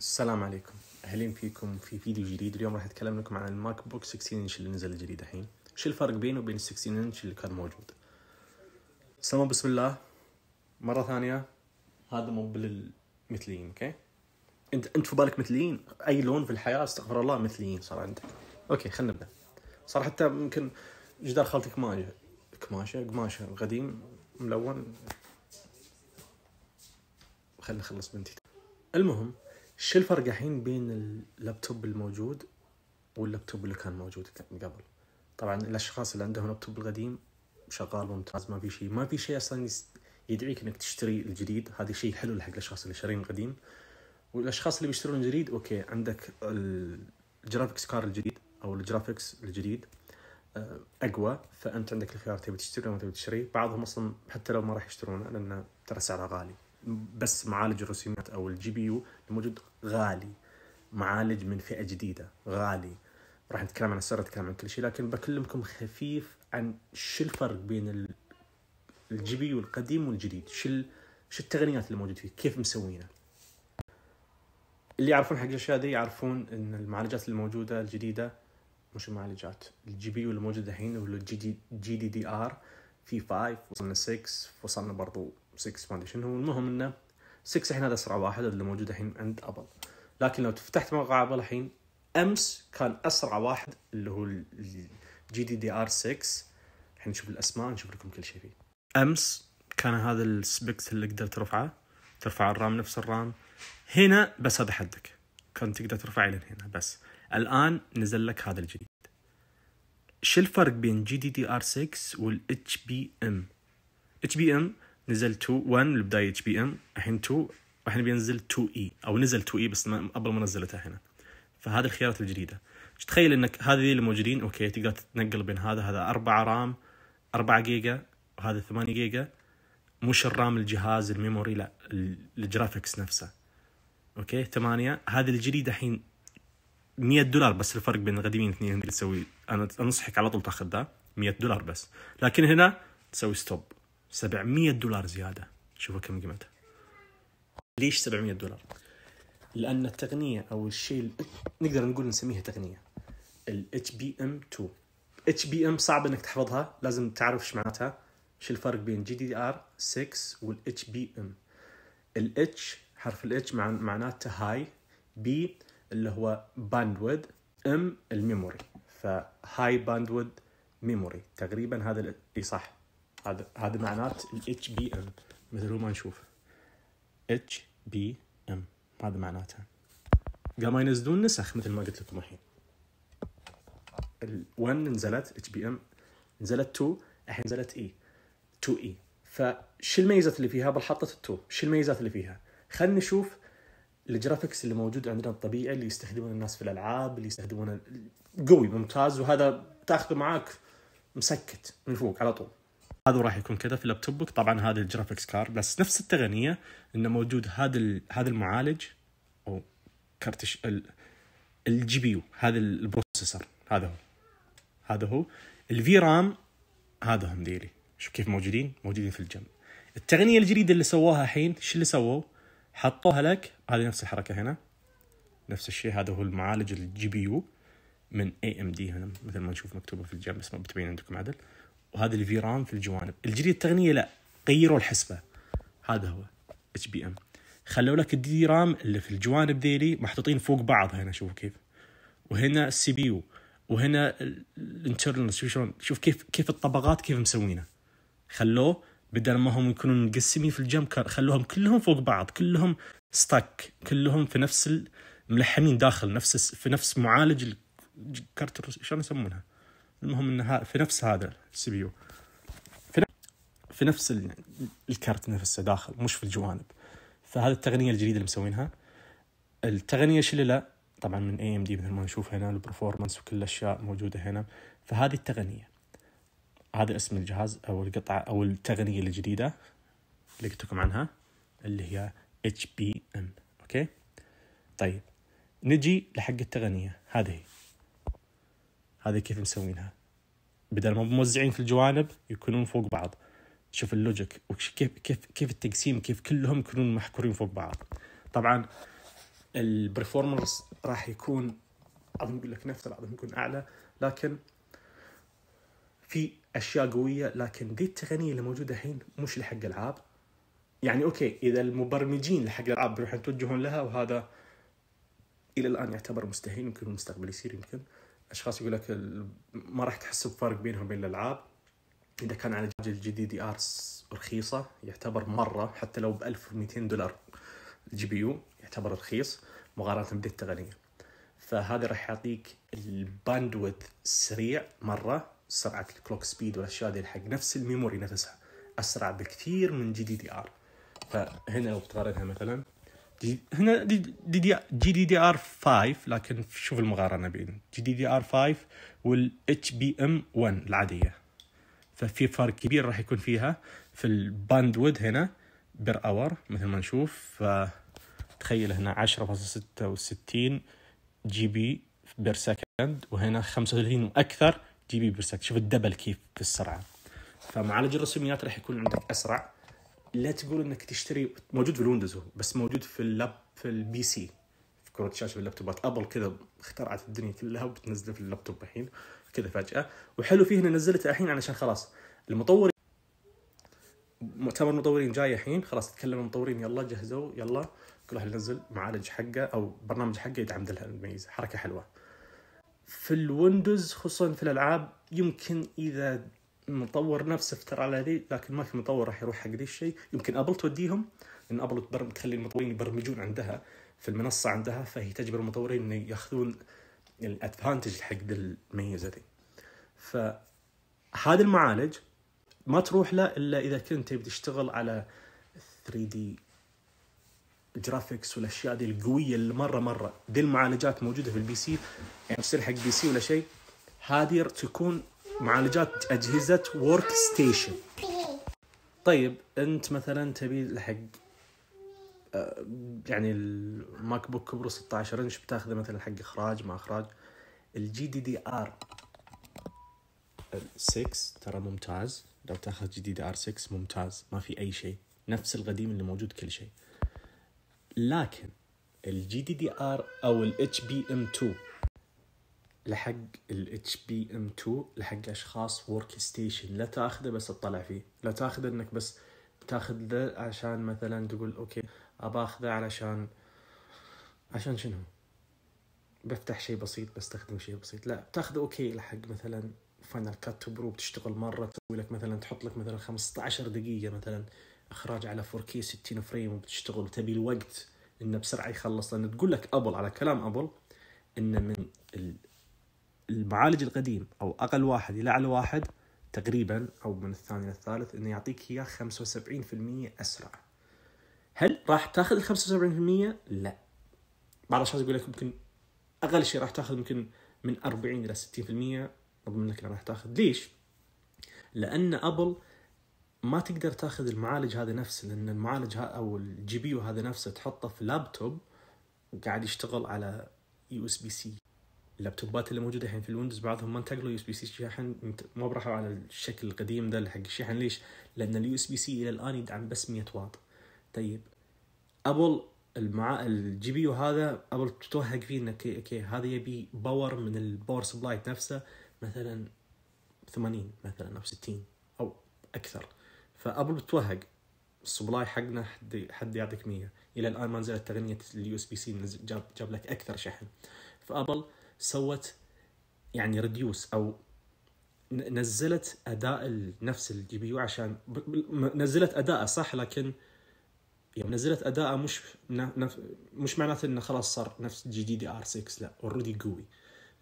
السلام عليكم اهلين فيكم في فيديو جديد اليوم راح اتكلم لكم عن الماك بوك 16 انش اللي نزل الجديد الحين شو الفرق بينه وبين 16 انش اللي كان موجود سلام بسم الله مره ثانيه هذا مو بالمثليين اوكي انت انت في بالك مثليين اي لون في الحياه استغفر الله مثليين صار عندك اوكي خلينا نبدا صار حتى ممكن جدار خالتي كماشه كماشه قماشه قديم ملون خلينا نخلص بنتي المهم شو الفرق الحين بين اللابتوب الموجود واللابتوب اللي كان موجود من قبل طبعا الاشخاص اللي عندهم لابتوب القديم شغال ممتاز ما في شيء ما في شيء اصلا يدعيك انك تشتري الجديد هذا شيء حلو حق الاشخاص اللي شارين القديم والاشخاص اللي بيشترون الجديد اوكي عندك الجرافيكس كار الجديد او الجرافيكس الجديد آه، اقوى فانت عندك الخيار تبي تشتري ولا ما تبي تشتري بعضهم اصلا حتى لو ما راح يشترونه لان ترى سعره غالي بس معالج الرسومات او الجي بي يو الموجود غالي معالج من فئه جديده غالي راح نتكلم عن السعر نتكلم عن كل شيء لكن بكلمكم خفيف عن شو الفرق بين الجي بي يو القديم والجديد شو شو التقنيات اللي موجود فيه كيف مسوينه اللي يعرفون حق الاشياء دي يعرفون ان المعالجات الموجوده الجديده مش المعالجات الجي بي يو الموجود الحين هو الجي جي دي دي ار في 5 وصلنا 6 وصلنا برضو 6 ما ادري شنو المهم انه 6 الحين هذا اسرع واحد اللي موجود الحين عند ابل لكن لو فتحت موقع ابل الحين امس كان اسرع واحد اللي هو الجي دي دي ار 6 الحين نشوف الاسماء نشوف لكم كل شيء فيه امس كان هذا السبيكس اللي تقدر ترفعه ترفع الرام نفس الرام هنا بس هذا حدك كان تقدر ترفع لين هنا بس الان نزل لك هذا الجديد شو الفرق بين جي دي دي ار 6 والاتش بي ام اتش بي ام نزل 2 1 لبدايه اتش بي ام الحين 2 الحين بينزل 2 اي e. او نزل 2 اي e بس ما قبل ما نزلتها هنا فهذه الخيارات الجديده تخيل انك هذه اللي موجودين اوكي تقدر تتنقل بين هذا هذا 4 رام 4 جيجا وهذا 8 جيجا مش الرام الجهاز الميموري لا الجرافكس نفسه اوكي 8 هذه الجديده الحين 100 دولار بس الفرق بين القديمين الاثنين تسوي انا انصحك على طول تاخذ ذا 100 دولار بس لكن هنا تسوي ستوب 700 دولار زياده شوفوا كم قيمتها ليش 700 دولار لان التقنيه او الشيء نقدر نقول نسميها تقنيه ال HBM2 HBM صعب انك تحفظها لازم تعرف ايش معناتها ايش الفرق بين جي دي ار 6 وال HBM ال H حرف ال H معناته هاي بي اللي هو باندويد ام الميموري فهاي باندويد ميموري تقريبا هذا اي صح هذا هذا معنات الاتش بي ام مثل ما نشوف اتش بي ام هذا معناتها قاموا ينزلون نسخ مثل ما قلت لكم الحين ال1 نزلت اتش بي ام نزلت 2 الحين نزلت اي e. 2 اي e. فشو الميزات اللي فيها بالحطه ال 2 شو الميزات اللي فيها خلينا نشوف الجرافكس اللي موجود عندنا الطبيعي اللي يستخدمونه الناس في الالعاب اللي يستخدمونه قوي ممتاز وهذا تاخذه معاك مسكت من فوق على طول هذا راح يكون كذا في لابتوبك طبعا هذا الجرافيكس كارد بس نفس التقنيه انه موجود هذا هذا المعالج او كارت الجي بي يو هذا البروسيسور هذا هو هذا هو الفي رام هذا هم ذيلي شوف كيف موجودين موجودين في الجنب التقنيه الجديده اللي سووها الحين شو اللي سووا؟ حطوها لك هذه نفس الحركه هنا نفس الشيء هذا هو المعالج الجي بي يو من اي ام دي هنا مثل ما نشوف مكتوبه في الجنب بس ما بتبين عندكم عدل وهذا الفي رام في الجوانب الجريد التقنيه لا غيروا الحسبه هذا هو اتش بي ام خلوا لك الدي رام اللي في الجوانب ذيلي محطوطين فوق بعض هنا شوف كيف وهنا السي بي يو وهنا الانترنال شوف شلون شوف كيف كيف الطبقات كيف مسوينه خلوه بدل ما هم يكونون مقسمين في الجنب خلوهم كلهم فوق بعض كلهم ستاك كلهم في نفس ملحمين داخل نفس في نفس معالج الكارت شلون يسمونها المهم انها في نفس هذا السي بي يو في نفس الكرت نفسه داخل مش في الجوانب فهذا التقنيه الجديده اللي مسوينها التقنيه شلله طبعا من اي ام دي مثل ما نشوف هنا البرفورمانس وكل الاشياء موجوده هنا فهذه التقنيه هذا اسم الجهاز او القطعه او التقنيه الجديده اللي قلت لكم عنها اللي هي اتش بي ام اوكي طيب نجي لحق التقنيه هذه هذه كيف مسوينها بدل ما موزعين في الجوانب يكونون فوق بعض شوف اللوجيك وكيف كيف كيف التقسيم كيف كلهم يكونون محكورين فوق بعض طبعا البرفورمرز راح يكون اظن يقول لك نفس بعضهم يكون اعلى لكن في اشياء قويه لكن دي التقنيه اللي موجوده الحين مش لحق العاب يعني اوكي اذا المبرمجين لحق الالعاب بيروحون يتوجهون لها وهذا الى الان يعتبر مستحيل يمكن المستقبل يصير يمكن اشخاص يقول لك ما راح تحس بفرق بينهم وبين الالعاب اذا كان على جهاز الجي دي دي ار رخيصه يعتبر مره حتى لو ب 1200 دولار الجي بي يو يعتبر رخيص مقارنه بديت التقنيه فهذا راح يعطيك الباندويث سريع مره سرعه الكلوك سبيد والاشياء دي حق نفس الميموري نفسها اسرع بكثير من جي دي دي ار فهنا لو بتقارنها مثلا هنا دي دي, جي دي دي ار 5 لكن شوف المقارنه بين جي دي دي ار 5 والاتش بي ام 1 العاديه ففي فرق كبير راح يكون فيها في وود هنا بير اور مثل ما نشوف تخيل هنا 10.66 جي بي بير سكند وهنا 35 واكثر جي بي بير سكند شوف الدبل كيف في السرعه فمعالج الرسوميات راح يكون عندك اسرع لا تقول انك تشتري موجود في الويندوز بس موجود في اللاب في البي سي في كروت الشاشه في اللابتوبات ابل كذا اخترعت الدنيا كلها وبتنزله في اللابتوب الحين كذا فجاه وحلو فيه انه نزلته الحين علشان خلاص المطور مؤتمر المطورين جاي الحين خلاص تكلم المطورين يلا جهزوا يلا كل واحد ينزل معالج حقه او برنامج حقه يدعم ذا الميزه حركه حلوه في الويندوز خصوصا في الالعاب يمكن اذا مطور نفسه افترى على ذي لكن ما في مطور راح يروح حق ذي الشيء يمكن ابل توديهم ان ابل تخلي المطورين يبرمجون عندها في المنصه عندها فهي تجبر المطورين انه ياخذون الادفانتج حق ذي الميزه ذي فهذا المعالج ما تروح له الا اذا كنت تبي تشتغل على 3 دي جرافيكس والاشياء دي القويه اللي مره مره دي المعالجات موجوده في البي سي يعني تصير حق بي سي ولا شيء هذه تكون معالجات اجهزه ورك ستيشن طيب انت مثلا تبي لحق آه، يعني الماك بوك كبره 16 انش بتاخذه مثلا حق اخراج ما اخراج الجي دي دي ار 6 ترى ممتاز لو تاخذ جي دي دي ار 6 ممتاز ما في اي شيء نفس القديم اللي موجود كل شيء لكن الجي دي دي ار او الاتش بي ام 2 لحق الاتش بي ام 2 لحق اشخاص ورك ستيشن لا تاخذه بس تطلع فيه لا تاخذه انك بس تاخذ عشان مثلا تقول اوكي ابى اخذه علشان عشان شنو بفتح شيء بسيط بستخدم شيء بسيط لا بتاخذه اوكي لحق مثلا فاينل كات برو بتشتغل مره تسوي لك مثلا تحط لك مثلا 15 دقيقه مثلا اخراج على 4K 60 فريم وبتشتغل تبي الوقت انه بسرعه يخلص لان تقول لك ابل على كلام ابل ان من المعالج القديم او اقل واحد الى اعلى واحد تقريبا او من الثاني للثالث انه يعطيك اياه 75% اسرع. هل راح تاخذ ال 75%؟ لا. بعض الاشخاص يقول لك ممكن اقل شيء راح تاخذ ممكن من 40 الى 60% اضمن لك راح تاخذ، ليش؟ لان ابل ما تقدر تاخذ المعالج هذا نفسه لان المعالج او الجي بي هذا نفسه تحطه في لابتوب وقاعد يشتغل على يو اس بي سي اللابتوبات اللي موجوده الحين في الويندوز بعضهم ما انتقلوا يو اس بي سي شاحن ما راحوا على الشكل القديم ده حق الشحن ليش؟ لان اليو اس بي سي الى الان يدعم بس 100 واط طيب ابل المع الجي بي يو هذا ابل تتوهق فيه انك اوكي هذا يبي باور من الباور سبلاي نفسه مثلا 80 مثلا او 60 او اكثر فابل بتوهق السبلاي حقنا حد حد يعطيك 100 الى الان ما نزلت تقنيه اليو اس بي سي جاب, جاب لك اكثر شحن فابل سوت يعني ريديوس او نزلت اداء نفس الجي بي يو عشان نزلت اداءه صح لكن يوم يعني نزلت اداءه مش مش معناته انه خلاص صار نفس جي دي دي ار 6 لا اوريدي قوي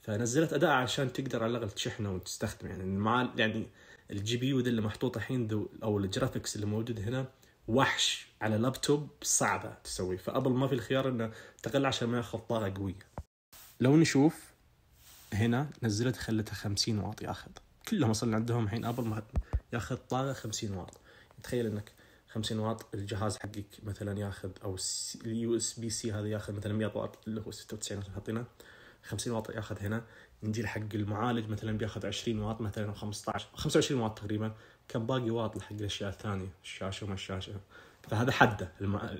فنزلت اداء عشان تقدر على الاقل تشحنه وتستخدمه يعني مع يعني الجي بي يو اللي محطوط الحين او الجرافكس اللي موجود هنا وحش على لابتوب صعبه تسويه فابل ما في الخيار انه تقل عشان ما ياخذ طاقه قويه لو نشوف هنا نزلت خلتها 50 واط ياخذ كلهم اصلا عندهم الحين ابل ياخذ طاقه 50 واط تخيل انك 50 واط الجهاز حقك مثلا ياخذ او اليو اس بي سي هذا ياخذ مثلا 100 واط اللي هو 96 حاطينه 50 واط ياخذ هنا نجي حق المعالج مثلا بياخذ 20 واط مثلا 15 25 واط تقريبا كم باقي واط حق الاشياء الثانيه الشاشه وما الشاشه فهذا حده الم...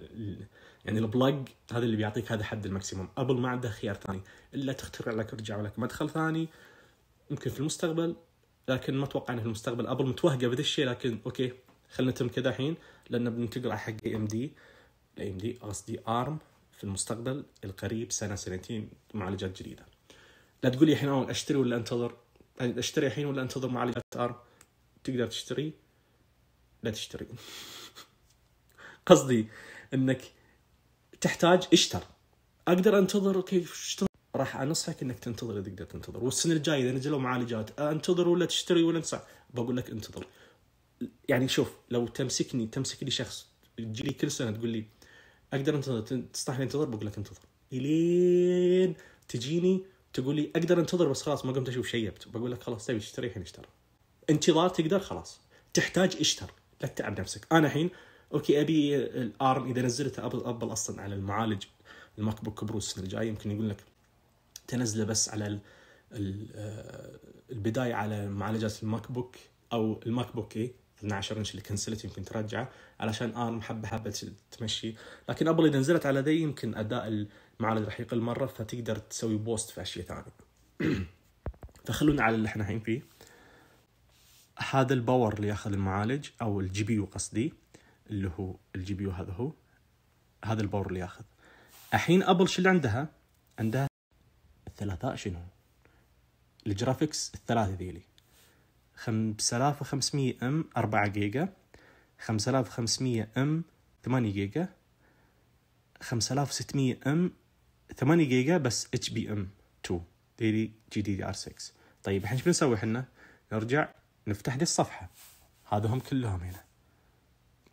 يعني البلاج هذا اللي بيعطيك هذا حد الماكسيموم ابل ما عندها خيار ثاني الا تخترع لك رجع لك مدخل ثاني يمكن في المستقبل لكن ما اتوقع انه في المستقبل ابل متوهقه بهذا الشيء لكن اوكي خلينا نتم كذا الحين لان بننتقل على حق اي ام دي الاي ام دي قصدي ارم في المستقبل القريب سنه سنتين معالجات جديده لا تقول لي الحين اشتري ولا انتظر اشتري الحين ولا انتظر معالجات ارم تقدر تشتري لا تشتري قصدي انك تحتاج اشتر اقدر انتظر اوكي اشتر راح انصحك انك تنتظر اذا قدرت تنتظر والسنه الجايه اذا نزلوا معالجات انتظر ولا تشتري ولا تسع بقول لك انتظر يعني شوف لو تمسكني تمسك لي شخص تجي لي كل سنه تقول لي اقدر انتظر تستحي انتظر بقول لك انتظر الين تجيني تقول لي اقدر انتظر بس خلاص ما قمت اشوف شيبت بقول لك خلاص تبي تشتري الحين اشتري انتظار تقدر خلاص تحتاج اشتر لا تتعب نفسك انا الحين اوكي ابي الارم اذا نزلته ابل اصلا على المعالج الماك بوك برو السنه الجايه يمكن يقول لك تنزله بس على آه، البدايه على معالجات الماك بوك او الماك بوك اي 12 انش اللي كنسلت يمكن ترجعه علشان ارم حبه حبه تمشي لكن ابل اذا نزلت على ذي يمكن اداء المعالج راح يقل مره فتقدر تسوي بوست في اشياء ثانيه فخلونا على اللي احنا الحين فيه هذا الباور اللي ياخذ المعالج او الجي بي يو قصدي اللي هو الجي بي يو هذا هو هذا الباور اللي ياخذ الحين ابل شو اللي عندها؟ عندها الثلاثاء شنو؟ الجرافيكس الثلاثه ذيلي 5500 ام 4 جيجا 5500 ام 8 جيجا 5600 ام 8 جيجا بس اتش بي ام 2 ذيلي جي دي دي ار 6 طيب الحين شو بنسوي احنا؟ نرجع نفتح دي الصفحه هذا هم كلهم هنا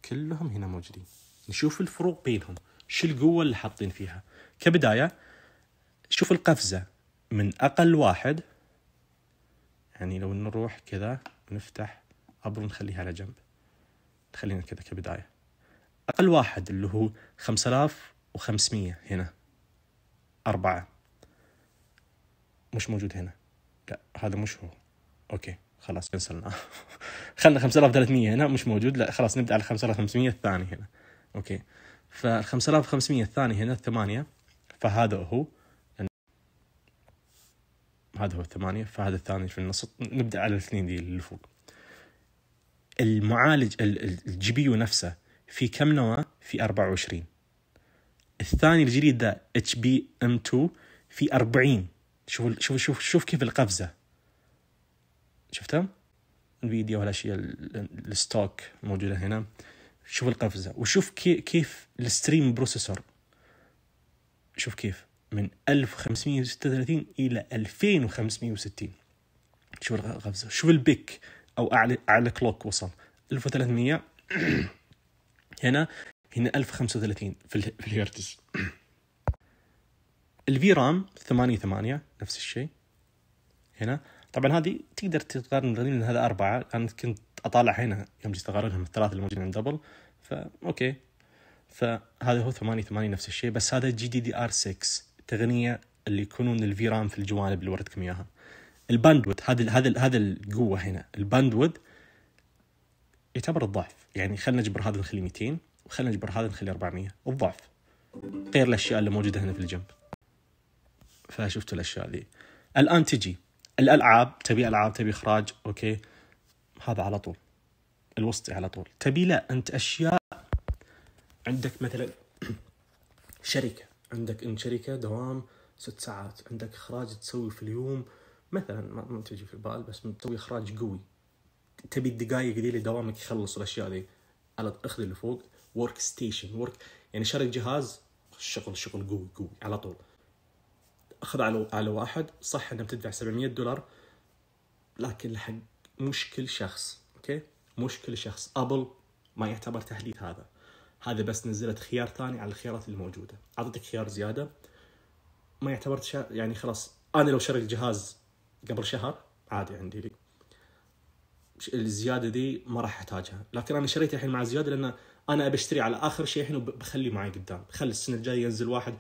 كلهم هنا موجودين نشوف الفروق بينهم شو القوه اللي حاطين فيها كبدايه شوف القفزه من اقل واحد يعني لو نروح كذا نفتح ابر نخليها على جنب خلينا كذا كبدايه اقل واحد اللي هو 5500 هنا أربعة مش موجود هنا لا هذا مش هو اوكي خلاص كنسلنا خلنا 5300 هنا مش موجود لا خلاص نبدا على 5500 الثاني هنا اوكي فال 5500 الثاني هنا الثمانية فهذا هو هذا هو الثمانية فهذا الثاني في النص نبدأ على الاثنين دي اللي فوق المعالج الجي بي يو نفسه في كم نواه؟ في 24 الثاني الجديد ده اتش بي ام 2 في 40 شوف شوف شوف شوف كيف القفزه شفتها انفيديا وهالاشياء الستوك موجوده هنا شوف القفزه وشوف كيف الستريم بروسيسور شوف كيف من 1536 الى 2560 شوف القفزه شوف البيك او اعلى اعلى كلوك وصل 1300 هنا هنا 1035 في, في الهرتز الفي رام 8 8 نفس الشيء هنا طبعا هذه تقدر تقارن لان هذا اربعه انا كنت اطالع هنا يوم جيت اقارنهم الثلاثه الموجودين عند دبل فا اوكي فهذا هو 8 نفس الشيء بس هذا جي دي دي ار 6 تغنيه اللي يكونون الفيرام في الجوانب اللي وردتكم اياها الباندويد هذا هذا هذا القوه هنا الباندويد يعتبر الضعف يعني خلينا نجبر هذا نخليه 200 وخلينا نجبر هذا نخليه 400 الضعف غير الاشياء اللي موجوده هنا في الجنب فشفتوا الاشياء ذي الان تجي الالعاب تبي العاب تبي اخراج اوكي هذا على طول الوسطي على طول تبي لا انت اشياء عندك مثلا شركه عندك انت شركه دوام ست ساعات عندك اخراج تسوي في اليوم مثلا ما تجي في البال بس تسوي اخراج قوي تبي الدقائق دي لدوامك يخلص الاشياء دي على اخذ اللي فوق ورك ستيشن ورك يعني شرك جهاز شغل شغل قوي قوي على طول اخذ على على واحد صح انك بتدفع 700 دولار لكن حق مش كل شخص اوكي مش كل شخص ابل ما يعتبر تحديث هذا هذا بس نزلت خيار ثاني على الخيارات الموجوده اعطتك خيار زياده ما يعتبر شا... يعني خلاص انا لو شريت الجهاز قبل شهر عادي عندي لي الزياده دي ما راح احتاجها لكن انا شريت الحين مع زياده لان انا ابي اشتري على اخر شيء الحين وبخليه معي قدام خلي السنه الجايه ينزل واحد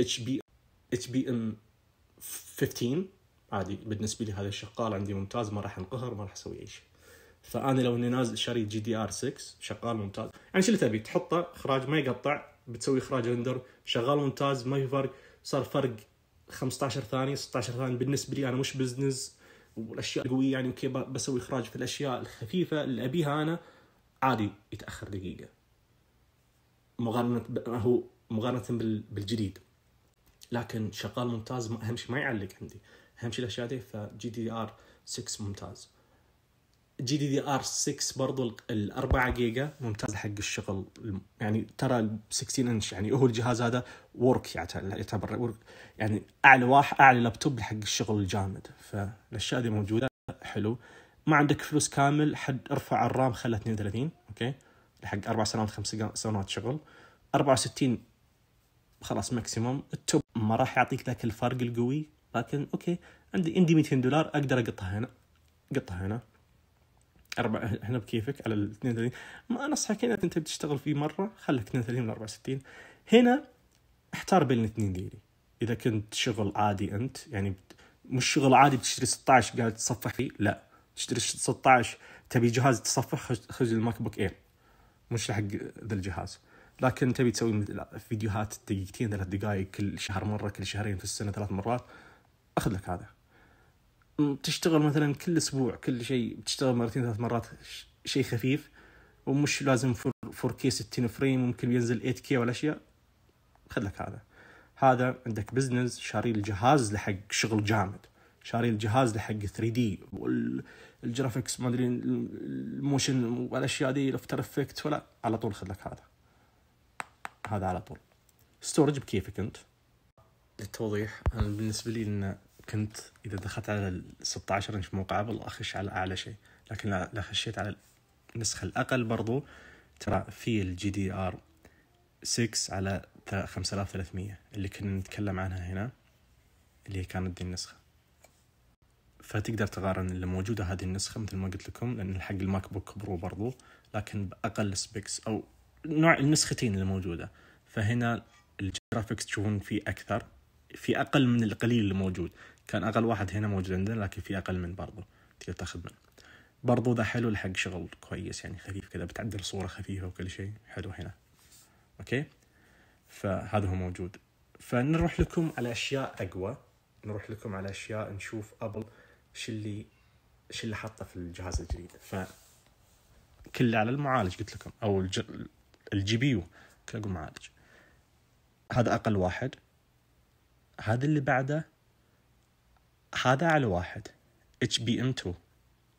اتش بي اتش بي ام 15 عادي بالنسبه لي هذا شغال عندي ممتاز ما راح انقهر ما راح اسوي اي شيء فانا لو اني نازل شاري جي دي ار 6 شغال ممتاز يعني شو اللي تبي تحطه اخراج ما يقطع بتسوي اخراج رندر شغال ممتاز ما في فرق صار فرق 15 ثانيه 16 ثانيه بالنسبه لي انا مش بزنس والاشياء القويه يعني اوكي بسوي اخراج في الاشياء الخفيفه اللي ابيها انا عادي يتاخر دقيقه مقارنه هو مقارنه بالجديد لكن شغال ممتاز اهم شيء ما يعلق عندي اهم شيء الاشياء دي فجي دي ار 6 ممتاز جي دي دي ار 6 برضو ال 4 جيجا ممتاز حق الشغل يعني ترى ال 16 انش يعني هو الجهاز هذا ورك يعتبر ورك يعني اعلى واحد اعلى لابتوب حق الشغل الجامد فالاشياء دي موجوده حلو ما عندك فلوس كامل حد ارفع الرام خلى 32 اوكي حق اربع سنوات خمس سنوات شغل 64 خلاص ماكسيموم التوب ما راح يعطيك ذاك الفرق القوي لكن اوكي عندي عندي 200 دولار اقدر اقطها هنا قطها هنا أربع هنا بكيفك على ال 32 ما انصحك هنا انت بتشتغل فيه مره خليك 32 من 64 هنا احتار بين الاثنين ديلي اذا كنت شغل عادي انت يعني مش شغل عادي بتشتري 16 قاعد تصفح فيه لا تشتري 16 تبي جهاز تصفح خذ الماك بوك اير مش حق ذا الجهاز لكن تبي تسوي فيديوهات دقيقتين ثلاث دقائق كل شهر مره كل شهرين في السنه ثلاث مرات اخذ لك هذا تشتغل مثلا كل اسبوع كل شيء بتشتغل مرتين ثلاث مرات شيء خفيف ومش لازم 4 كي 60 فريم ممكن ينزل 8 كي ولا اشياء خذ لك هذا هذا عندك بزنس شاري الجهاز لحق شغل جامد شاري الجهاز لحق 3 دي والجرافيكس ما ادري الموشن والاشياء دي الافتر افكت ولا على طول خذ لك هذا هذا على طول ستورج بكيفك انت للتوضيح انا بالنسبه لي ان كنت اذا دخلت على ال 16 انش موقع ابل اخش على اعلى شيء لكن لا خشيت على النسخه الاقل برضو ترى في الجي دي ار 6 على 5300 اللي كنا نتكلم عنها هنا اللي كانت دي النسخه فتقدر تقارن اللي موجوده هذه النسخه مثل ما قلت لكم لان حق الماك بوك برو برضو لكن باقل سبيكس او نوع النسختين اللي موجوده فهنا الجرافيكس تشوفون في اكثر في اقل من القليل اللي موجود كان اقل واحد هنا موجود عندنا لكن في اقل من برضو تقدر تاخذ منه برضو ذا حلو لحق شغل كويس يعني خفيف كذا بتعدل صوره خفيفه وكل شيء حلو هنا اوكي فهذا هو موجود فنروح لكم على اشياء اقوى نروح لكم على اشياء نشوف ابل شو اللي شو اللي حاطه في الجهاز الجديد ف كله على المعالج قلت لكم او الج... الجي بي يو كلكم معالج هذا اقل واحد هذا اللي بعده هذا اعلى واحد اتش بي ام 2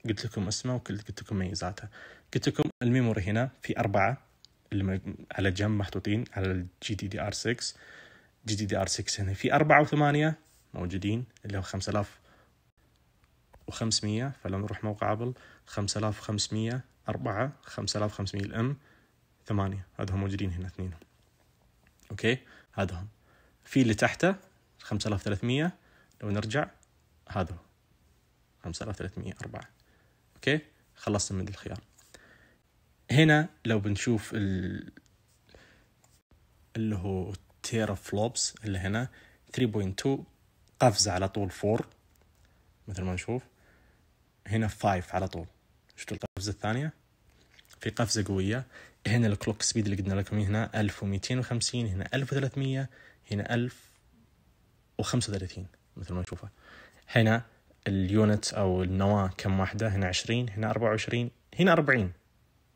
قلت لكم اسمه وقلت لكم ميزاته قلت لكم الميموري هنا في أربعة اللي على جنب محطوطين على الجي دي دي ار 6 جي دي دي ار 6 هنا في أربعة وثمانية موجودين اللي هو 5500 فلو نروح موقع ابل 5500 4 5500 الام ثمانية هذول موجودين هنا اثنين اوكي هذهم في اللي تحته 5300 لو نرجع هذا 4 اوكي خلصنا من الخيار هنا لو بنشوف ال... اللي هو تيرا فلوبس اللي هنا 3.2 قفزة على طول 4 مثل ما نشوف هنا 5 على طول شفتوا القفزة الثانية في قفزة قوية هنا الكلوك سبيد اللي قلنا لكم هنا 1250 هنا 1300 هنا 1035 مثل ما نشوفه هنا اليونت او النواه كم واحده هنا 20 هنا 24 هنا 40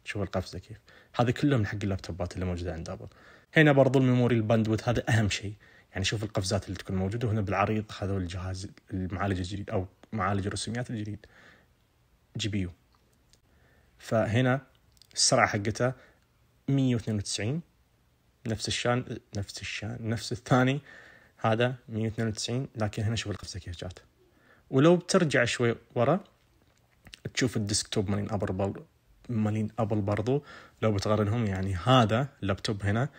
شوف القفزه كيف هذا كله من حق اللابتوبات اللي موجوده عند ابل هنا برضو الميموري الباندوث هذا اهم شيء يعني شوف القفزات اللي تكون موجوده هنا بالعريض هذا الجهاز المعالج الجديد او معالج الرسوميات الجديد جي بي يو فهنا السرعه حقته 192 نفس الشان نفس الشان نفس الثاني هذا 192 لكن هنا شوف القفزه كيف جات ولو بترجع شوي ورا تشوف الديسكتوب مالين ابل مالين ابل برضو لو بتقارنهم يعني هذا اللابتوب هنا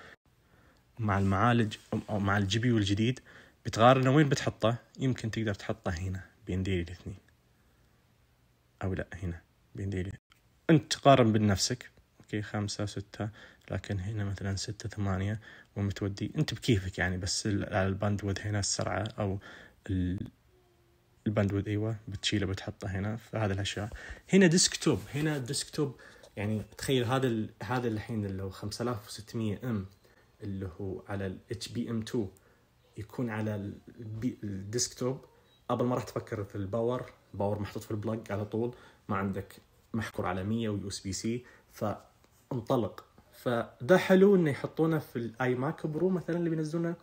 مع المعالج مع الجي بي والجديد الجديد بتقارنه وين بتحطه يمكن تقدر تحطه هنا بين ديلي الاثنين او لا هنا بين ديلي انت تقارن بنفسك اوكي خمسة ستة لكن هنا مثلا ستة ثمانية ومتودي انت بكيفك يعني بس على الباند وذ هنا السرعة او الباند وذ ايوه بتشيله بتحطه هنا فهذه الاشياء هنا ديسك توب هنا ديسك توب يعني تخيل هذا ال هذا الحين اللي هو 5600 ام اللي هو على الاتش بي ام 2 يكون على الديسك توب قبل ما راح تفكر في الباور باور محطوط في البلاج على طول ما عندك محكور على 100 ويو اس بي سي ف انطلق فده حلو انه يحطونه في الاي ماك برو مثلا اللي بينزلونه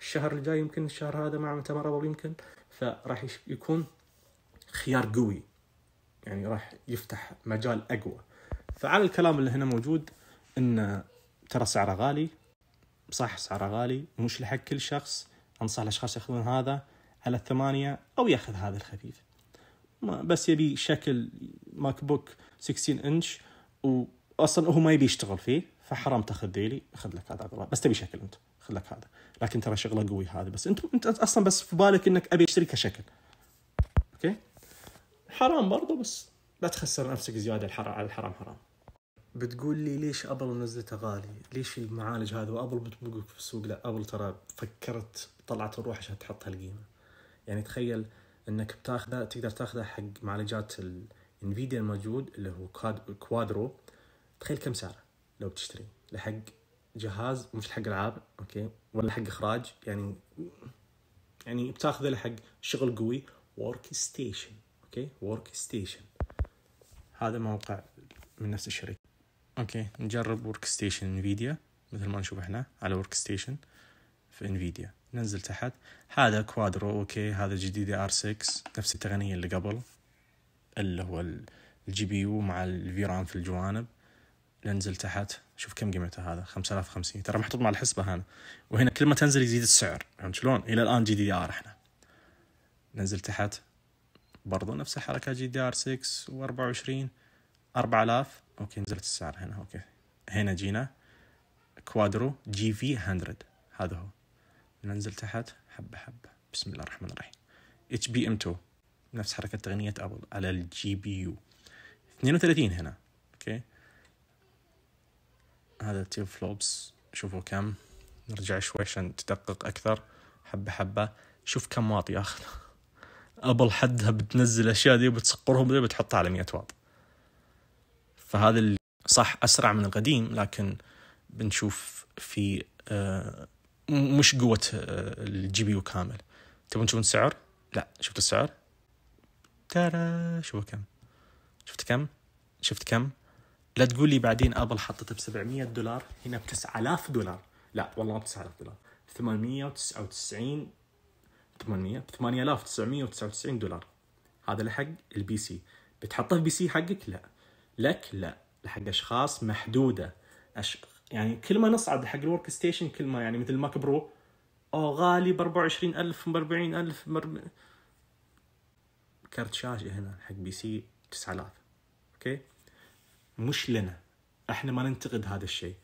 الشهر الجاي يمكن الشهر هذا مع متمرر يمكن فراح يكون خيار قوي يعني راح يفتح مجال اقوى فعلى الكلام اللي هنا موجود ان ترى سعره غالي صح سعره غالي مش لحق كل شخص انصح الاشخاص ياخذون هذا على الثمانية او ياخذ هذا الخفيف بس يبي شكل ماك بوك 16 انش و اصلا هو ما يبي يشتغل فيه فحرام تاخذ ذيلي خذ لك هذا عبد بس تبي شكل انت خذ لك هذا لكن ترى شغله قوي هذه بس انت انت اصلا بس في بالك انك ابي اشتري كشكل اوكي حرام برضه بس لا تخسر نفسك زياده الحرام على الحرام حرام بتقول لي ليش ابل نزلته غالي؟ ليش المعالج هذا وابل بتقول في السوق لا ابل ترى فكرت طلعت الروح عشان تحط هالقيمه. يعني تخيل انك بتاخذه تقدر تاخذه حق معالجات الانفيديا الموجود اللي هو كوادرو تخيل كم سعره لو بتشتري لحق جهاز مش لحق العاب اوكي ولا حق اخراج يعني يعني بتاخذه لحق شغل قوي ورك ستيشن اوكي ورك ستيشن هذا موقع من نفس الشركه اوكي نجرب ورك ستيشن انفيديا مثل ما نشوف احنا على ورك ستيشن في انفيديا ننزل تحت هذا كوادرو اوكي هذا جديد ار 6 نفس التقنيه اللي قبل اللي هو الجي بي يو مع الفي رام في الجوانب ننزل تحت شوف كم قيمته هذا 5050 ترى محطوط مع الحسبه هنا وهنا كل ما تنزل يزيد السعر فهمت شلون؟ الى الان جي دي ار احنا ننزل تحت برضو نفس الحركه جي دي ار 6 و24 4000 اوكي نزلت السعر هنا اوكي هنا جينا كوادرو جي في 100 هذا هو ننزل تحت حبه حبه بسم الله الرحمن الرحيم اتش بي ام 2 نفس حركه تقنيه ابل على الجي بي يو 32 هنا اوكي هذا التيب فلوبس شوفوا كم نرجع شوي عشان تدقق أكثر حبة حبة شوف كم واط ياخذ أبل حدها بتنزل الأشياء دي وبتسقرهم دي بتحطها على 100 واط فهذا اللي صح أسرع من القديم لكن بنشوف في آه مش قوة آه الجي بي يو كامل تبون تشوفون السعر؟ لا شفت السعر؟ ترى شوفوا كم شفت كم؟ شفت كم؟ لا تقول لي بعدين ابل حطته ب 700 دولار هنا ب 9000 دولار لا والله ما ب 9000 دولار 899 800 ب 8999 دولار هذا لحق البي سي بتحطه في بي سي حقك لا لك لا لحق اشخاص محدوده أش... يعني كل ما نصعد حق الورك ستيشن كل ما يعني مثل ماك برو او غالي ب 24000 ب 40000 بر... كارت شاشه هنا حق بي سي 9000 اوكي مش لنا احنا ما ننتقد هذا الشيء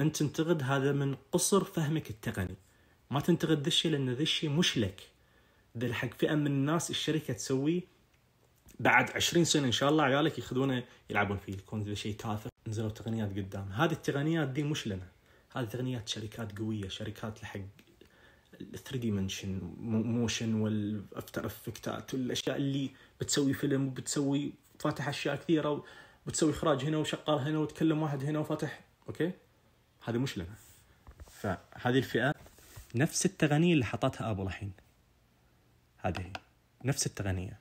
انت تنتقد هذا من قصر فهمك التقني ما تنتقد ذا الشيء لان ذا الشيء مش لك ذا حق فئه من الناس الشركه تسويه بعد 20 سنه ان شاء الله عيالك ياخذونه يلعبون فيه يكون ذا شيء تافه نزلوا تقنيات قدام هذه التقنيات دي مش لنا هذه تقنيات شركات قويه شركات لحق 3 ديمنشن موشن والافتر افكتات والاشياء اللي بتسوي فيلم وبتسوي فاتح اشياء كثيره وتسوي اخراج هنا وشغال هنا وتكلم واحد هنا وفتح اوكي هذه مش لنا فهذه الفئه نفس التغنيه اللي حطتها ابل الحين هذه هي. نفس التغنيه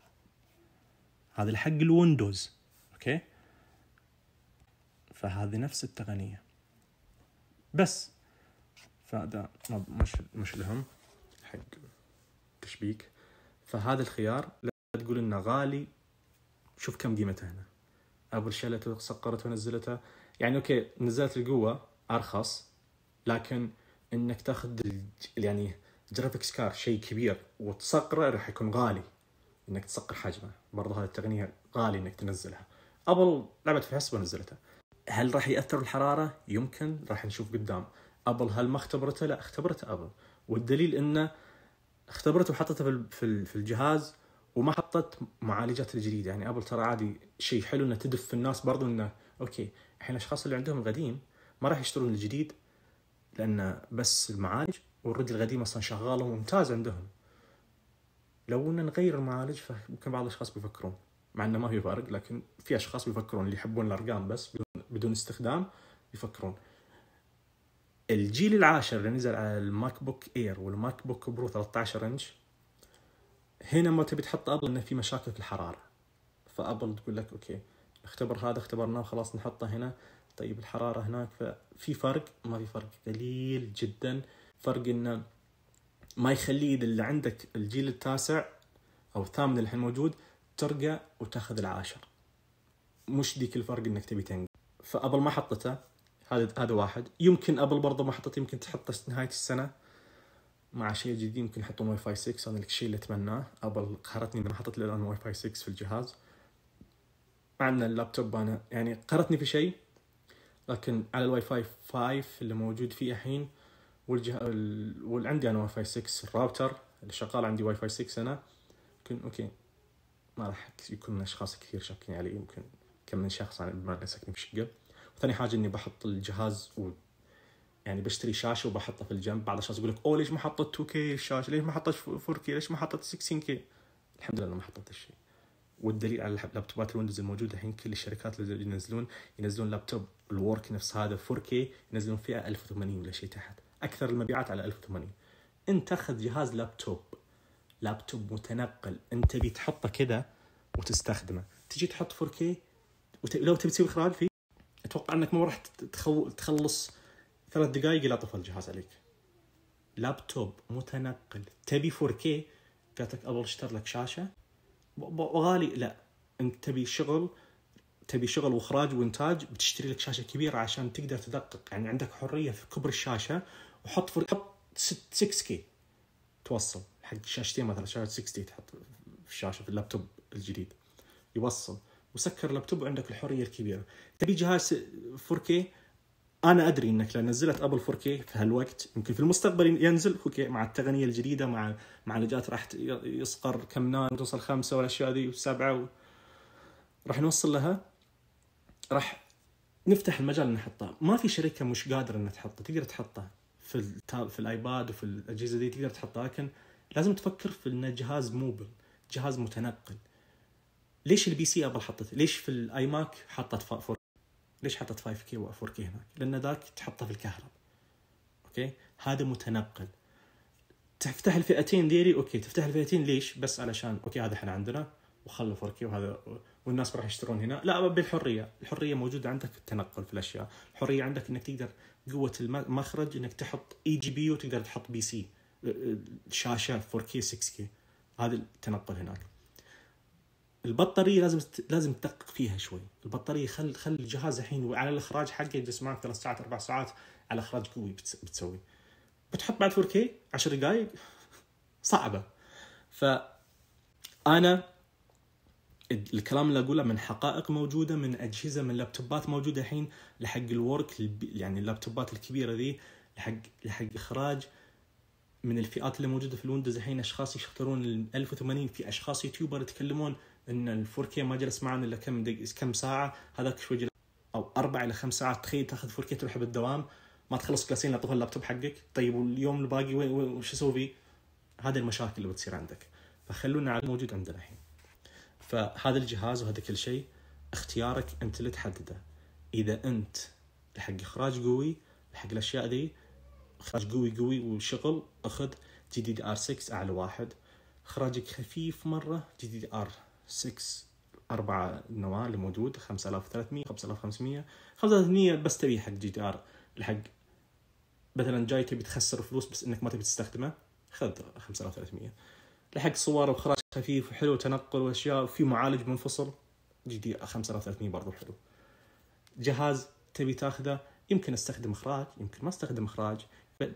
هذا الحق الويندوز اوكي فهذه نفس التقنية بس فهذا مش مش لهم حق تشبيك فهذا الخيار لا تقول انه غالي شوف كم قيمته هنا ابو رشلته سقرته ونزلته يعني اوكي نزلت القوه ارخص لكن انك تاخذ يعني جرافيكس كار شيء كبير وتسقره راح يكون غالي انك تسقر حجمه برضه هذه التقنيه غالي انك تنزلها ابل لعبت في حسبه ونزلتها هل راح ياثر الحراره يمكن راح نشوف قدام ابل هل ما اختبرته لا اختبرته ابل والدليل انه اختبرته وحطته في الجهاز وما حطت معالجات الجديده يعني ابل ترى عادي شيء حلو انه تدف الناس برضو انه اوكي الحين الاشخاص اللي عندهم القديم ما راح يشترون الجديد لان بس المعالج والرد القديم اصلا شغال وممتاز عندهم لو ان نغير المعالج فممكن بعض الاشخاص بيفكرون مع انه ما في فرق لكن في اشخاص بيفكرون اللي يحبون الارقام بس بدون استخدام يفكرون الجيل العاشر اللي نزل على الماك بوك اير والماك بوك برو 13 انش هنا ما تبي تحط ابل انه في مشاكل في الحراره فابل تقول لك اوكي اختبر هذا اختبرناه خلاص نحطه هنا طيب الحراره هناك ففي فرق ما في فرق قليل جدا فرق انه ما يخليه اللي عندك الجيل التاسع او الثامن اللي الحين موجود ترقى وتاخذ العاشر مش ديك الفرق انك تبي تنقل فابل ما حطته هذا هذا واحد يمكن ابل برضه ما حطته يمكن تحطه نهايه السنه مع شيء جديد يمكن يحطون واي فاي 6 انا الشيء اللي اتمناه ابل قهرتني اني ما حطت لي الان واي فاي 6 في الجهاز مع ان اللابتوب انا يعني قهرتني في شيء لكن على الواي فاي 5 اللي موجود فيه الحين والجه... واللي عندي انا واي فاي 6 الراوتر اللي شغال عندي واي فاي 6 انا يمكن اوكي ما راح يكون اشخاص كثير شاكين علي يمكن كم من شخص انا بما اني ساكن في شقه وثاني حاجه اني بحط الجهاز يعني بشتري شاشه وبحطها في الجنب بعض الاشخاص يقول لك اوه ليش ما حطيت 2 كي الشاشه؟ ليش ما حطيت 4 كي ليش ما حطيت 16 كي الحمد لله انا ما حطيت الشيء. والدليل على اللابتوبات الويندوز الموجوده الحين كل الشركات اللي ينزلون ينزلون لابتوب الورك نفس هذا 4 كي ينزلون فئه 1080 ولا شيء تحت، اكثر المبيعات على 1080. انت اخذ جهاز لابتوب لابتوب متنقل انت تبي تحطه كذا وتستخدمه، تجي تحط 4 كي ولو تبي تسوي اخراج فيه اتوقع انك ما راح تخلص ثلاث دقائق لا طفى الجهاز عليك لابتوب متنقل تبي 4K قالت لك ابل اشتر لك شاشه وغالي لا انت تبي شغل تبي شغل واخراج وانتاج بتشتري لك شاشه كبيره عشان تقدر تدقق يعني عندك حريه في كبر الشاشه وحط فور... حط 6 كي توصل حق شاشتين مثلا شاشه 60 تحط في الشاشه في اللابتوب الجديد يوصل وسكر اللابتوب وعندك الحريه الكبيره تبي جهاز 4K انا ادري انك لو نزلت ابل 4K في هالوقت يمكن في المستقبل ينزل 4K مع التقنيه الجديده مع معالجات راح يصقر كم نان توصل خمسه والاشياء ذي وسبعه و... راح نوصل لها راح نفتح المجال نحطه ما في شركه مش قادره انها تحطه تقدر تحطه في التاب في الايباد وفي الاجهزه دي تقدر تحطه لكن لازم تفكر في انه جهاز موبل جهاز متنقل ليش البي سي ابل حطت ليش في الاي ماك حطت 4 ليش حطت 5 كي و 4 كي هناك لان ذاك تحطه في الكهرباء. اوكي هذا متنقل تفتح الفئتين ديري اوكي تفتح الفئتين ليش بس علشان اوكي هذا احنا عندنا وخلوا 4 كي وهذا والناس راح يشترون هنا لا بالحريه الحريه موجوده عندك في التنقل في الاشياء الحريه عندك انك تقدر قوه المخرج انك تحط اي جي بي وتقدر تحط بي سي أه، أه، شاشه 4 كي 6 كي هذا التنقل هناك البطاريه لازم لازم تدقق فيها شوي البطاريه خل خل الجهاز الحين على الاخراج حقه يجلس معك ثلاث ساعات اربع ساعات على اخراج قوي بتس... بتسوي بتحط بعد 4K 10 دقائق صعبه ف انا الكلام اللي اقوله من حقائق موجوده من اجهزه من لابتوبات موجوده الحين لحق الورك يعني اللابتوبات الكبيره ذي لحق لحق اخراج من الفئات اللي موجوده في الويندوز الحين اشخاص يشترون ال 1080 في اشخاص يوتيوبر يتكلمون ان ال 4K ما جلس معنا الا كم دق... كم ساعه هذاك شوي جلس او اربع الى خمس ساعات تخيل تاخذ 4K تروح بالدوام ما تخلص كلاسين لا تطفي اللابتوب حقك طيب واليوم الباقي وش اسوي فيه؟ هذه المشاكل اللي بتصير عندك فخلونا على الموجود عندنا الحين فهذا الجهاز وهذا كل شيء اختيارك انت اللي تحدده اذا انت لحق اخراج قوي لحق الاشياء ذي اخراج قوي قوي وشغل اخذ جي دي دي ار 6 اعلى واحد اخراجك خفيف مره جي دي ار 6 أربعة نواه اللي موجود 5300 5500 5300 بس تبي حق جي تي ار الحق مثلا جاي تبي تخسر فلوس بس انك ما تبي تستخدمه خذ 5300 لحق صور وخراج خفيف وحلو تنقل واشياء وفي معالج منفصل جي دي 5300 برضو حلو جهاز تبي تاخذه يمكن استخدم اخراج يمكن ما استخدم اخراج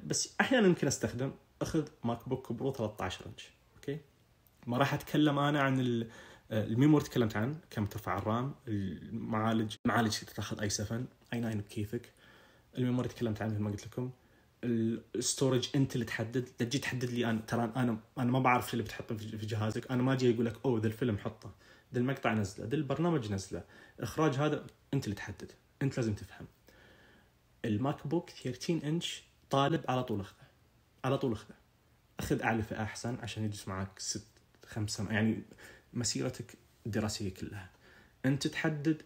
بس احيانا يمكن استخدم اخذ ماك بوك برو 13 انش اوكي ما راح اتكلم انا عن ال آه، الميموري تكلمت عنه كم ترفع الرام المعالج معالج تاخذ اي 7 اي 9 بكيفك الميموري تكلمت عنه مثل ما قلت لكم الستورج انت اللي تحدد لا تجي تحدد لي انا ترى انا انا ما بعرف شو اللي بتحطه في جهازك انا ما اجي اقول لك اوه ذا الفيلم حطه ذا المقطع نزله ذا البرنامج نزله اخراج هذا انت اللي تحدد انت لازم تفهم الماك بوك 13 انش طالب على طول اخذه على طول اخذه اخذ اعلى فئه احسن عشان يجلس معك ست خمسة يعني مسيرتك الدراسيه كلها انت تحدد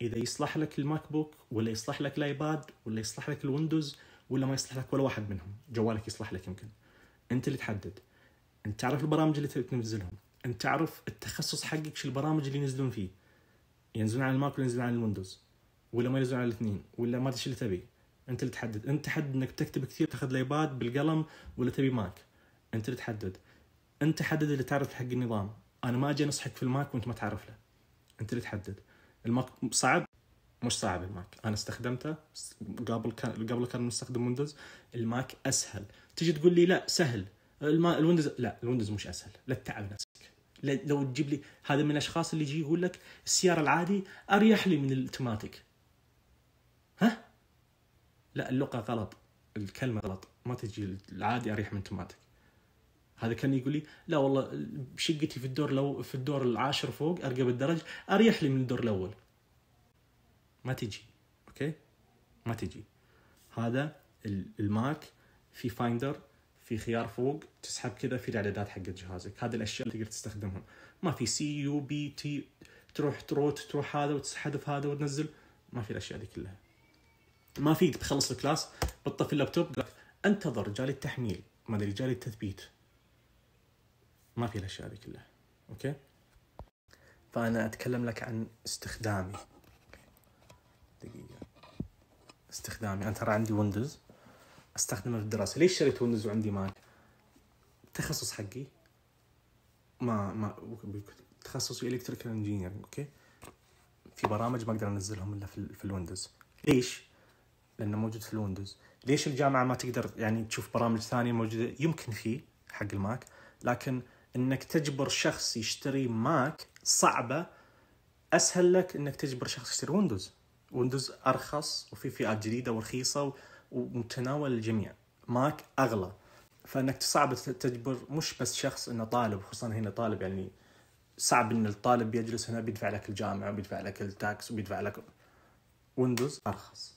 اذا يصلح لك الماك بوك ولا يصلح لك الايباد ولا يصلح لك الويندوز ولا ما يصلح لك ولا واحد منهم جوالك يصلح لك يمكن انت اللي تحدد انت تعرف البرامج اللي تبي تنزلهم انت تعرف التخصص حقك شو البرامج اللي ينزلون فيه ينزلون على الماك ولا ينزلون على الويندوز ولا ما ينزلون على الاثنين ولا ما ادري اللي تبي انت اللي تحدد انت تحدد انك تكتب كثير تاخذ الايباد بالقلم ولا تبي ماك انت اللي تحدد انت حدد اللي تعرف حق النظام انا ما اجي انصحك في الماك وانت ما تعرف له انت اللي تحدد الماك صعب مش صعب الماك انا استخدمته قبل كان قبل كان نستخدم ويندوز الماك اسهل تجي تقول لي لا سهل الما... الويندوز لا الويندوز مش اسهل لا تتعب نفسك لو تجيب لي هذا من الاشخاص اللي يجي يقول لك السياره العادي اريح لي من الاوتوماتيك ها لا اللغه غلط الكلمه غلط ما تجي العادي اريح من اوتوماتيك هذا كان يقول لي لا والله شقتي في الدور لو في الدور العاشر فوق ارقى بالدرج اريح لي من الدور الاول ما تجي اوكي ما تجي هذا الماك في فايندر في خيار فوق تسحب كذا في الاعدادات حق جهازك هذه الاشياء اللي تقدر تستخدمها ما في سي يو بي تي تروح تروت تروح هذا وتحذف هذا وتنزل ما في الاشياء دي كلها ما فيك تخلص الكلاس بتطفي اللابتوب انتظر جالي التحميل ما ادري جالي التثبيت ما في الاشياء هذه كلها اوكي فانا اتكلم لك عن استخدامي دقيقه استخدامي انا ترى عندي ويندوز استخدمه في الدراسه ليش شريت ويندوز وعندي ماك التخصص حقي ما ما تخصصي الكتريكال انجينير اوكي في برامج ما اقدر انزلهم الا في, في الويندوز ليش؟ لانه موجود في الويندوز ليش الجامعه ما تقدر يعني تشوف برامج ثانيه موجوده يمكن في حق الماك لكن انك تجبر شخص يشتري ماك صعبه اسهل لك انك تجبر شخص يشتري ويندوز ويندوز ارخص وفي فئات جديده ورخيصه ومتناول الجميع ماك اغلى فانك صعب تجبر مش بس شخص انه طالب خصوصا هنا طالب يعني صعب ان الطالب يجلس هنا بيدفع لك الجامعه وبيدفع لك التاكس وبيدفع لك ويندوز ارخص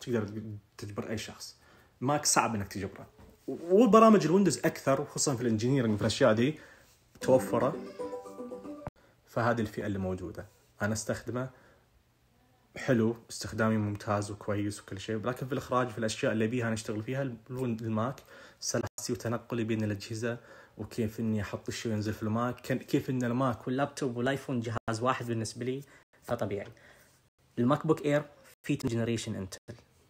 تقدر تجبر اي شخص ماك صعب انك تجبره وبرامج الويندوز اكثر وخصوصا في الانجينيرنج في الاشياء دي توفره فهذه الفئه اللي موجوده انا استخدمه حلو استخدامي ممتاز وكويس وكل شيء ولكن في الاخراج في الاشياء اللي بيها نشتغل فيها الماك سلاسي وتنقلي بين الاجهزه وكيف اني احط الشيء وينزل في الماك كيف ان الماك واللابتوب والايفون جهاز واحد بالنسبه لي فطبيعي الماك بوك اير في جنريشن انتل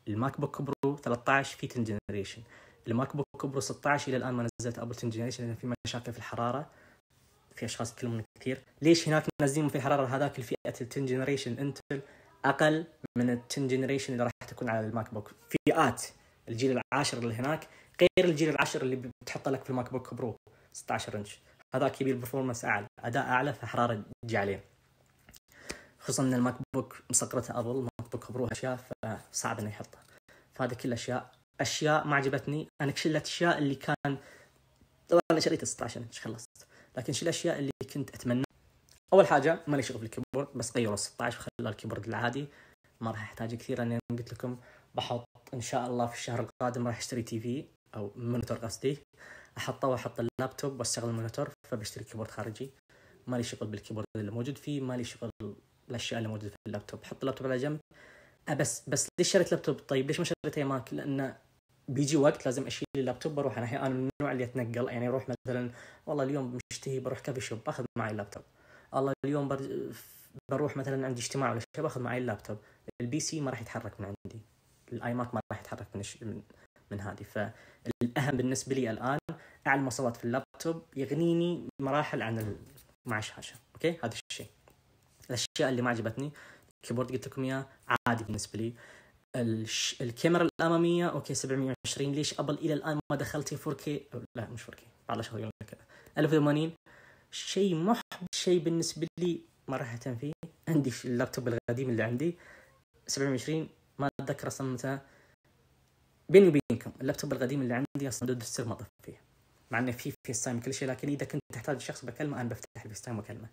الماك بوك برو 13 في جنريشن الماك بوك برو 16 الى الان ما نزلت ابل جنريشن لان في مشاكل في الحراره في اشخاص يتكلمون كثير ليش هناك نازلين في حراره هذاك الفئه ال 10 جنريشن انتل اقل من ال 10 جنريشن اللي راح تكون على الماك بوك فئات الجيل العاشر اللي هناك غير الجيل العاشر اللي بتحطه لك في الماك بوك برو 16 انش هذاك يبي البرفورمانس اعلى اداء اعلى فحراره تجي عليه خصوصا ان الماك بوك مسقرته ابل الماك بوك برو اشياء فصعب انه يحطها فهذا كله اشياء اشياء ما عجبتني انا شلت اشياء اللي كان طبعا انا شريت 16 انش خلصت لكن شو الاشياء اللي كنت اتمنى اول حاجه ما لي شغل بالكيبورد بس غيره 16 وخلى الكيبورد العادي ما راح احتاج كثير انا قلت لكم بحط ان شاء الله في الشهر القادم راح اشتري تي في او مونيتور قصدي احطه واحط اللابتوب واستغل المونيتور فبشتري كيبورد خارجي ما لي شغل بالكيبورد اللي موجود فيه ما لي شغل الاشياء اللي موجوده في اللابتوب حط اللابتوب على جنب أه، بس بس ليش شريت لابتوب طيب ليش ما شريت اي ماك لانه بيجي وقت لازم اشيل اللابتوب بروح انا احيانا من النوع اللي اتنقل يعني اروح مثلا والله اليوم مشتهي بروح كافي شوب باخذ معي اللابتوب الله اليوم بروح مثلا عندي اجتماع ولا شيء باخذ معي اللابتوب البي سي ما راح يتحرك من عندي الاي ماك ما راح يتحرك من, ش... من من هذه فالاهم بالنسبه لي الان اعلى مواصفات في اللابتوب يغنيني مراحل عن مع الشاشه اوكي هذا الشيء الاشياء اللي ما عجبتني الكيبورد قلت لكم اياه عادي بالنسبه لي الكاميرا الاماميه اوكي 720 ليش ابل الى الان ما دخلت 4K أو لا مش 4K على يقولون كذا 1080 شيء محبط شيء بالنسبه لي ما راح اهتم فيه عندي في اللابتوب القديم اللي عندي 720 ما اتذكر اصلا متى بيني وبينكم اللابتوب القديم اللي عندي اصلا دود السر ما ضف فيه مع انه في فيس تايم كل شيء لكن اذا كنت تحتاج شخص بكلمه انا بفتح الفيس تايم واكلمه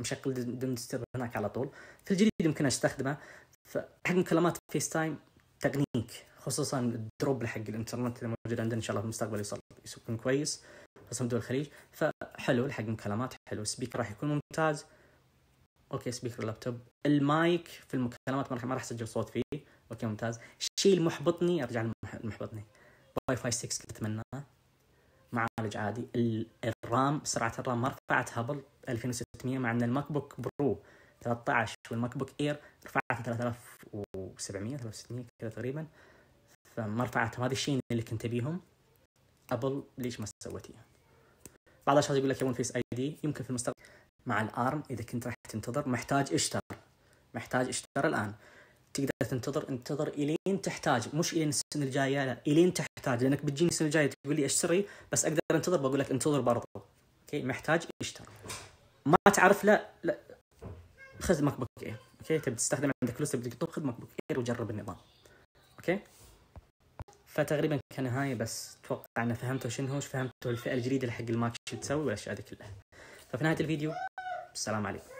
مشكل دون هناك على طول في الجديد يمكن استخدمه فحق مكالمات فيس تايم تقنيك خصوصا الدروب حق الانترنت اللي موجود عندنا ان شاء الله في المستقبل يوصل يكون كويس خصوصا دول الخليج فحلو حق مكالمات حلو السبيكر راح يكون ممتاز اوكي سبيكر اللابتوب المايك في المكالمات ما راح ما راح اسجل صوت فيه اوكي ممتاز الشيء المحبطني ارجع المحبطني واي فاي 6 اتمنى معالج عادي الرام سرعه الرام ما رفعت هابل 2600 مع ان الماك بوك برو 13 والماك بوك اير رفعت 3700 3600 كذا تقريبا فما رفعتهم هذا الشيء اللي كنت ابيهم ابل ليش ما سويتيه بعض الاشخاص يقول لك يبون فيس اي دي يمكن في المستقبل مع الارم اذا كنت راح تنتظر محتاج اشتر محتاج اشتر الان تقدر تنتظر انتظر الين تحتاج مش الين السنه الجايه لا الين تحتاج لانك بتجيني السنه الجايه تقول لي اشتري بس اقدر انتظر بقول لك انتظر برضه اوكي محتاج اشتر ما تعرف لا لا خذ ماك بوك اير اوكي تبي تستخدم عندك فلوس تبي تقطب خذ ماك بوك اير وجرب النظام اوكي فتقريبا كنهايه بس اتوقع ان فهمتوا شنو هو الفئه الجديده حق حق الماتش تسوي والاشياء دي كلها ففي نهايه الفيديو السلام عليكم